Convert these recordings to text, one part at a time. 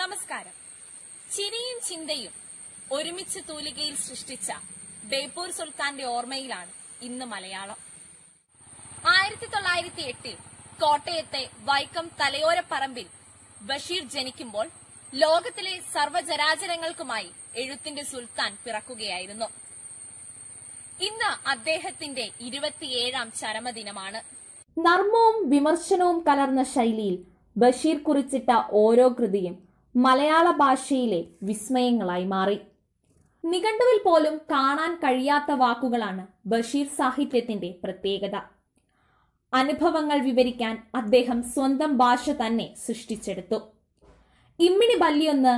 നമസ്കാരം ചിരിയും ചിന്തയും ഒരുമിച്ച് തൂലികയിൽ സൃഷ്ടിച്ച ബേപ്പൂർ സുൽത്താന്റെ ഓർമ്മയിലാണ് ഇന്ന് മലയാളം ആയിരത്തി തൊള്ളായിരത്തി എട്ടിൽ കോട്ടയത്തെ വൈക്കം തലയോരപ്പറമ്പിൽ ബഷീർ ജനിക്കുമ്പോൾ ലോകത്തിലെ സർവ്വചരാചരങ്ങൾക്കുമായി എഴുത്തിന്റെ സുൽത്താൻ പിറക്കുകയായിരുന്നു ഇന്ന് അദ്ദേഹത്തിന്റെ ഇരുപത്തിയേഴാം ചരമദിനമാണ് നർമ്മവും വിമർശനവും കലർന്ന ശൈലിയിൽ ബഷീർ കുറിച്ചിട്ട ഓരോ കൃതിയും മലയാള ഭാഷയിലെ വിസ്മയങ്ങളായി മാറി നിഘണ്ടുവിൽ പോലും കാണാൻ കഴിയാത്ത വാക്കുകളാണ് ബഷീർ സാഹിത്യത്തിന്റെ പ്രത്യേകത അനുഭവങ്ങൾ വിവരിക്കാൻ അദ്ദേഹം സ്വന്തം ഭാഷ തന്നെ സൃഷ്ടിച്ചെടുത്തു ഇമ്മിണി ബല്യൊന്ന്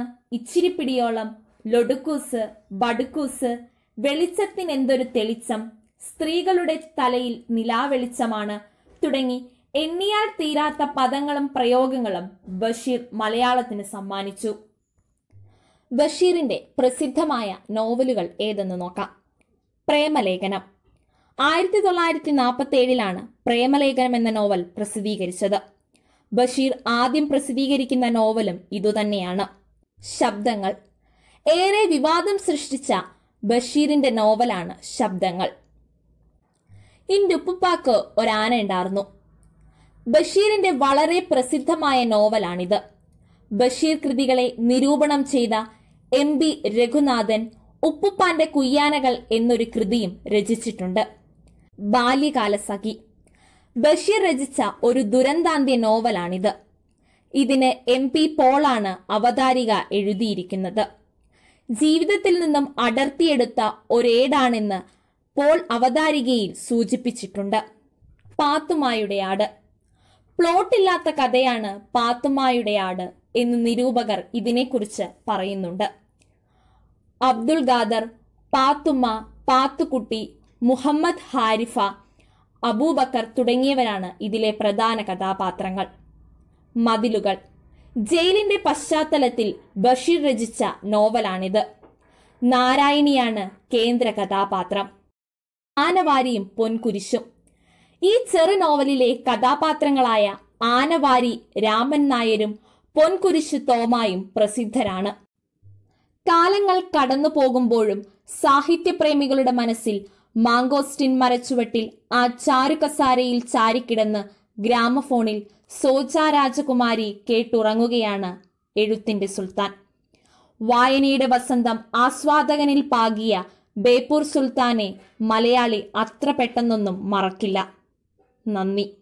പിടിയോളം ലൊടുക്കൂസ് ബടുക്കൂസ് വെളിച്ചത്തിനെന്തൊരു തെളിച്ചം സ്ത്രീകളുടെ തലയിൽ നിലാവെളിച്ചമാണ് തുടങ്ങി എണ്ണിയാൽ തീരാത്ത പദങ്ങളും പ്രയോഗങ്ങളും ബഷീർ മലയാളത്തിന് സമ്മാനിച്ചു ബഷീറിന്റെ പ്രസിദ്ധമായ നോവലുകൾ ഏതെന്ന് നോക്കാം പ്രേമലേഖനം ആയിരത്തി തൊള്ളായിരത്തി നാൽപ്പത്തി ഏഴിലാണ് പ്രേമലേഖനം എന്ന നോവൽ പ്രസിദ്ധീകരിച്ചത് ബഷീർ ആദ്യം പ്രസിദ്ധീകരിക്കുന്ന നോവലും ഇതുതന്നെയാണ് ശബ്ദങ്ങൾ ഏറെ വിവാദം സൃഷ്ടിച്ച ബഷീറിന്റെ നോവലാണ് ശബ്ദങ്ങൾ ഇന്റെ ഉപ്പുപ്പാക്ക് ഒരാന ഉണ്ടായിരുന്നു ബഷീറിന്റെ വളരെ പ്രസിദ്ധമായ നോവലാണിത് ബഷീർ കൃതികളെ നിരൂപണം ചെയ്ത എം ബി രഘുനാഥൻ ഉപ്പുപ്പാന്റെ കുയ്യാനകൾ എന്നൊരു കൃതിയും രചിച്ചിട്ടുണ്ട് സഖി ബഷീർ രചിച്ച ഒരു ദുരന്താന്ത്യ നോവലാണിത് ഇതിന് എം പി പോളാണ് അവതാരിക എഴുതിയിരിക്കുന്നത് ജീവിതത്തിൽ നിന്നും അടർത്തിയെടുത്ത ഒരേടാണെന്ന് പോൾ അവതാരികയിൽ സൂചിപ്പിച്ചിട്ടുണ്ട് പാത്തുമായുടെ ആട് പ്ലോട്ടില്ലാത്ത കഥയാണ് പാത്തുമായുടെ ആട് എന്ന് നിരൂപകർ ഇതിനെക്കുറിച്ച് പറയുന്നുണ്ട് അബ്ദുൾ ഖാദർ പാത്തുമ്മ പാത്തുക്കുട്ടി മുഹമ്മദ് ഹാരിഫ അബൂബക്കർ തുടങ്ങിയവരാണ് ഇതിലെ പ്രധാന കഥാപാത്രങ്ങൾ മതിലുകൾ ജയിലിന്റെ പശ്ചാത്തലത്തിൽ ബഷീർ രചിച്ച നോവലാണിത് നാരായണിയാണ് കേന്ദ്ര കഥാപാത്രം ആനവാരിയും പൊൻകുരിശും ഈ ചെറു നോവലിലെ കഥാപാത്രങ്ങളായ ആനവാരി രാമൻ നായരും പൊൻകുരിശ് തോമായും പ്രസിദ്ധരാണ് കാലങ്ങൾ കടന്നു പോകുമ്പോഴും സാഹിത്യപ്രേമികളുടെ മനസ്സിൽ മാങ്കോസ്റ്റിൻ മരച്ചുവട്ടിൽ ആ ചാരുകസാരയിൽ ചാരിക്കിടന്ന് ഗ്രാമഫോണിൽ സോജ രാജകുമാരി കേട്ടുറങ്ങുകയാണ് എഴുത്തിന്റെ സുൽത്താൻ വായനയുടെ വസന്തം ആസ്വാദകനിൽ പാകിയ ബേപ്പൂർ സുൽത്താനെ മലയാളി അത്ര പെട്ടെന്നൊന്നും മറക്കില്ല നന്ദി